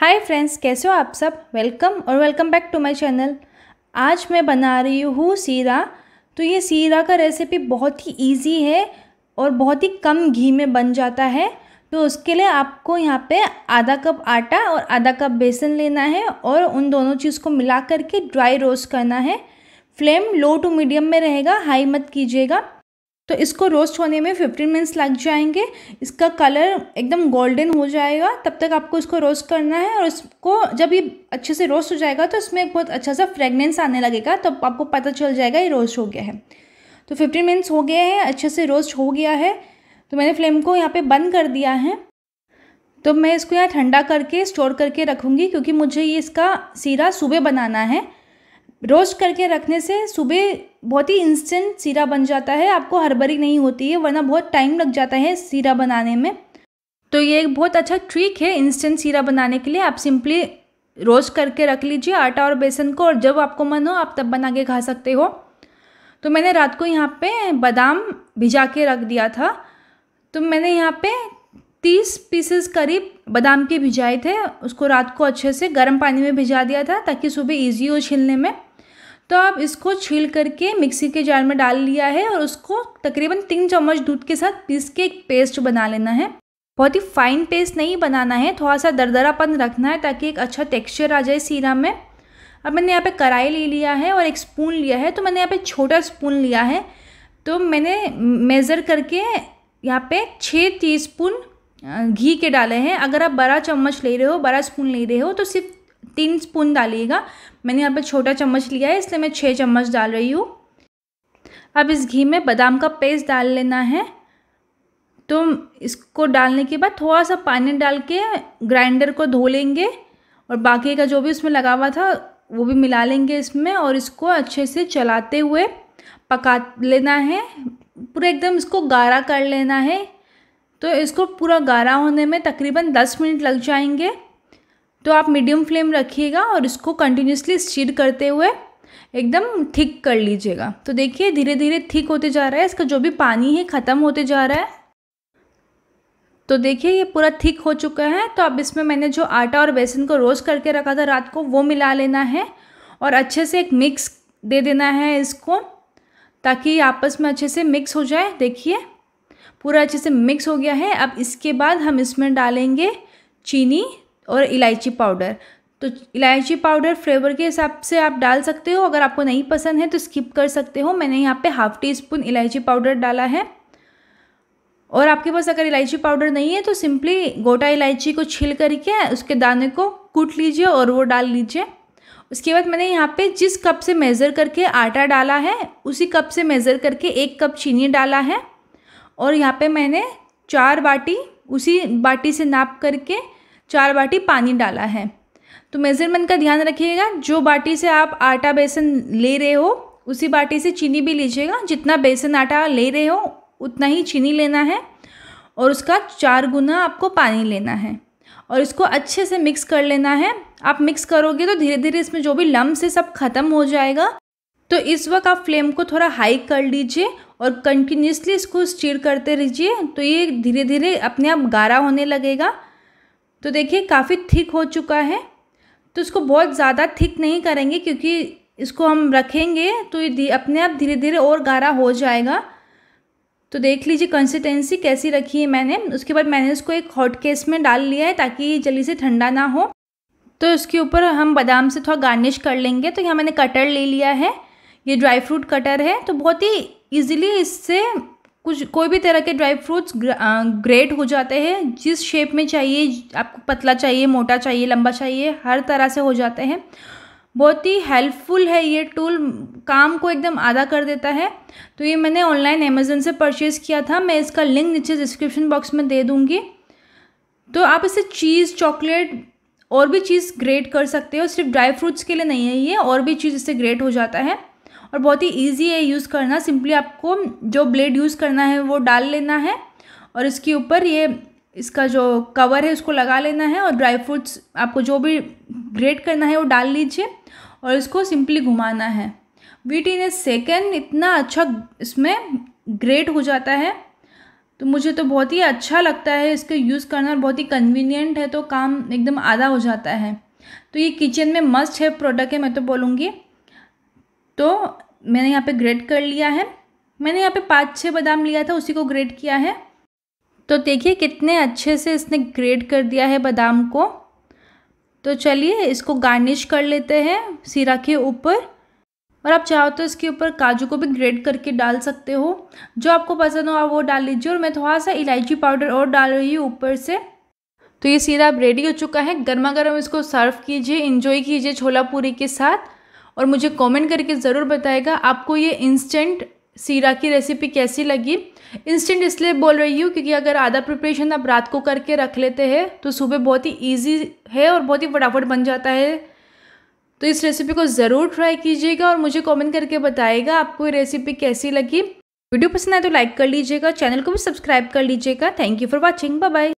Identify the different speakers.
Speaker 1: hi friends कैसे हो आप सब वेलकम और welcome back to my channel आज मैं बना रही हूँ सीरा तो ये सीरा का रेसिपी बहुत ही इजी है और बहुत ही कम घी में बन जाता है तो उसके लिए आपको यहाँ पे आधा कप आटा और आधा कप बेसन लेना है और उन दोनों चीज़ को मिला करके ड्राई रोस्ट करना है फ्लेम लो टू मीडियम में रहेगा हाई मत कीजिएगा तो इसको रोस्ट होने में फिफ्टीन मिनट्स लग जाएंगे इसका कलर एकदम गोल्डन हो जाएगा तब तक आपको इसको रोस्ट करना है और इसको जब ये अच्छे से रोस्ट हो जाएगा तो इसमें एक बहुत अच्छा सा फ्रेगनेंस आने लगेगा तो आपको पता चल जाएगा ये रोस्ट हो गया है तो फिफ्टीन मिनट्स हो गया है अच्छे से रोस्ट हो गया है तो मैंने फ्लेम को यहाँ पर बंद कर दिया है तो मैं इसको यहाँ ठंडा करके स्टोर करके रखूँगी क्योंकि मुझे ये इसका सीरा सुबह बनाना है रोस्ट करके रखने से सुबह बहुत ही इंस्टेंट सीरा बन जाता है आपको हड़बड़ी नहीं होती है वरना बहुत टाइम लग जाता है सीरा बनाने में तो ये एक बहुत अच्छा ट्रिक है इंस्टेंट सीरा बनाने के लिए आप सिंपली रोस्ट करके रख लीजिए आटा और बेसन को और जब आपको मन हो आप तब बना के खा सकते हो तो मैंने रात को यहाँ पे बादाम भिजा के रख दिया था तो मैंने यहाँ पे तीस पीसेस करीब बादाम के भिजाए थे उसको रात को अच्छे से गर्म पानी में भिजा दिया था ताकि सुबह इजी हो छिलने में तो आप इसको छील करके मिक्सी के जार में डाल लिया है और उसको तकरीबन तीन चम्मच दूध के साथ पीस के एक पेस्ट बना लेना है बहुत ही फाइन पेस्ट नहीं बनाना है थोड़ा सा दरदरापन रखना है ताकि एक अच्छा टेक्सचर आ जाए सीरा में अब मैंने यहाँ पे कढ़ाई ले लिया है और एक स्पून लिया है तो मैंने यहाँ पे छोटा स्पून लिया है तो मैंने मेज़र करके यहाँ पे छः स्पून घी के डाले हैं अगर आप बड़ा चम्मच ले रहे हो बड़ा स्पून ले रहे हो तो सिर्फ तीन स्पून डालिएगा मैंने यहाँ पर छोटा चम्मच लिया है इसलिए मैं छः चम्मच डाल रही हूँ अब इस घी में बादाम का पेस्ट डाल लेना है तो इसको डालने के बाद थोड़ा सा पानी डाल के ग्राइंडर को धो लेंगे और बाकी का जो भी उसमें लगा हुआ था वो भी मिला लेंगे इसमें और इसको अच्छे से चलाते हुए पका लेना है पूरा एकदम इसको गाढ़ा कर लेना है तो इसको पूरा गाढ़ा होने में तकरीबन दस मिनट लग जाएंगे तो आप मीडियम फ्लेम रखिएगा और इसको कंटिन्यूसली स्टीर करते हुए एकदम थिक कर लीजिएगा तो देखिए धीरे धीरे थिक होते जा रहा है इसका जो भी पानी है ख़त्म होते जा रहा है तो देखिए ये पूरा थिक हो चुका है तो अब इसमें मैंने जो आटा और बेसन को रोस्ट करके रखा था रात को वो मिला लेना है और अच्छे से एक मिक्स दे देना है इसको ताकि आपस में अच्छे से मिक्स हो जाए देखिए पूरा अच्छे से मिक्स हो गया है अब इसके बाद हम इसमें डालेंगे चीनी और इलायची पाउडर तो इलायची पाउडर फ्लेवर के हिसाब से आप डाल सकते हो अगर आपको नहीं पसंद है तो स्किप कर सकते हो मैंने यहाँ पे हाफ़ टी स्पून इलायची पाउडर डाला है और आपके पास अगर इलायची पाउडर नहीं है तो सिंपली गोटा इलायची को छिल करके उसके दाने को कूट लीजिए और वो डाल लीजिए उसके बाद मैंने यहाँ पे जिस कप से मेज़र करके आटा डाला है उसी कप से मेज़र करके एक कप चीनी डाला है और यहाँ पे मैंने चार बाटी उसी बाटी से नाप करके चार बाटी पानी डाला है तो मेज़रमेंट का ध्यान रखिएगा जो बाटी से आप आटा बेसन ले रहे हो उसी बाटी से चीनी भी लीजिएगा जितना बेसन आटा ले रहे हो उतना ही चीनी लेना है और उसका चार गुना आपको पानी लेना है और इसको अच्छे से मिक्स कर लेना है आप मिक्स करोगे तो धीरे धीरे इसमें जो भी लम्ब है सब ख़त्म हो जाएगा तो इस वक्त आप फ्लेम को थोड़ा हाई कर लीजिए और कंटिन्यूसली इसको स्टीर करते रहिए तो ये धीरे धीरे अपने आप गारा होने लगेगा तो देखिए काफ़ी थिक हो चुका है तो इसको बहुत ज़्यादा थिक नहीं करेंगे क्योंकि इसको हम रखेंगे तो ये अपने आप धीरे धीरे और गाढ़ा हो जाएगा तो देख लीजिए कंसिस्टेंसी कैसी रखी है मैंने उसके बाद मैंने इसको एक हॉट केस में डाल लिया है ताकि जल्दी से ठंडा ना हो तो इसके ऊपर हम बादाम से थोड़ा गार्निश कर लेंगे तो यहाँ मैंने कटर ले लिया है ये ड्राई फ्रूट कटर है तो बहुत ही ईजिली इससे कुछ कोई भी तरह के ड्राई फ्रूट्स ग्रेट हो जाते हैं जिस शेप में चाहिए आपको पतला चाहिए मोटा चाहिए लंबा चाहिए हर तरह से हो जाते हैं बहुत ही हेल्पफुल है ये टूल काम को एकदम आधा कर देता है तो ये मैंने ऑनलाइन अमेजन से परचेज़ किया था मैं इसका लिंक नीचे डिस्क्रिप्शन बॉक्स में दे दूँगी तो आप इसे चीज़ चॉकलेट और भी चीज़ ग्रेट कर सकते हो सिर्फ ड्राई फ्रूट्स के लिए नहीं है ये और भी चीज़ इससे ग्रेट हो जाता है और बहुत ही ईजी है यूज़ करना सिंपली आपको जो ब्लेड यूज़ करना है वो डाल लेना है और इसके ऊपर ये इसका जो कवर है उसको लगा लेना है और ड्राई फ्रूट्स आपको जो भी ग्रेट करना है वो डाल लीजिए और इसको सिंपली घुमाना है वीट इन ए सेकेंड इतना अच्छा इसमें ग्रेट हो जाता है तो मुझे तो बहुत ही अच्छा लगता है इसको यूज़ करना और बहुत ही कन्वीनियंट है तो काम एकदम आधा हो जाता है तो ये किचन में मस्ट है प्रोडक्ट है मैं तो बोलूँगी तो मैंने यहाँ पे ग्रेट कर लिया है मैंने यहाँ पे पाँच छः बादाम लिया था उसी को ग्रेट किया है तो देखिए कितने अच्छे से इसने ग्रेट कर दिया है बादाम को तो चलिए इसको गार्निश कर लेते हैं सीरा के ऊपर और आप चाहो तो इसके ऊपर काजू को भी ग्रेट करके डाल सकते हो जो आपको पसंद हो आप वो डाल लीजिए और मैं थोड़ा सा इलायची पाउडर और डाल रही हूँ ऊपर से तो ये सीरा अब रेडी हो चुका है गर्मा गर्म इसको सर्व कीजिए इंजॉय कीजिए छोला पूरी के साथ और मुझे कमेंट करके ज़रूर बताएगा आपको ये इंस्टेंट सीरा की रेसिपी कैसी लगी इंस्टेंट इसलिए बोल रही हूँ क्योंकि अगर आधा प्रिपरेशन आप रात को करके रख लेते हैं तो सुबह बहुत ही ईजी है और बहुत ही फटाफट बन जाता है तो इस रेसिपी को ज़रूर ट्राई कीजिएगा और मुझे कमेंट करके बताएगा आपको ये रेसिपी कैसी लगी वीडियो पसंद आए तो लाइक कर लीजिएगा चैनल को भी सब्सक्राइब कर लीजिएगा thank you for watching bye bye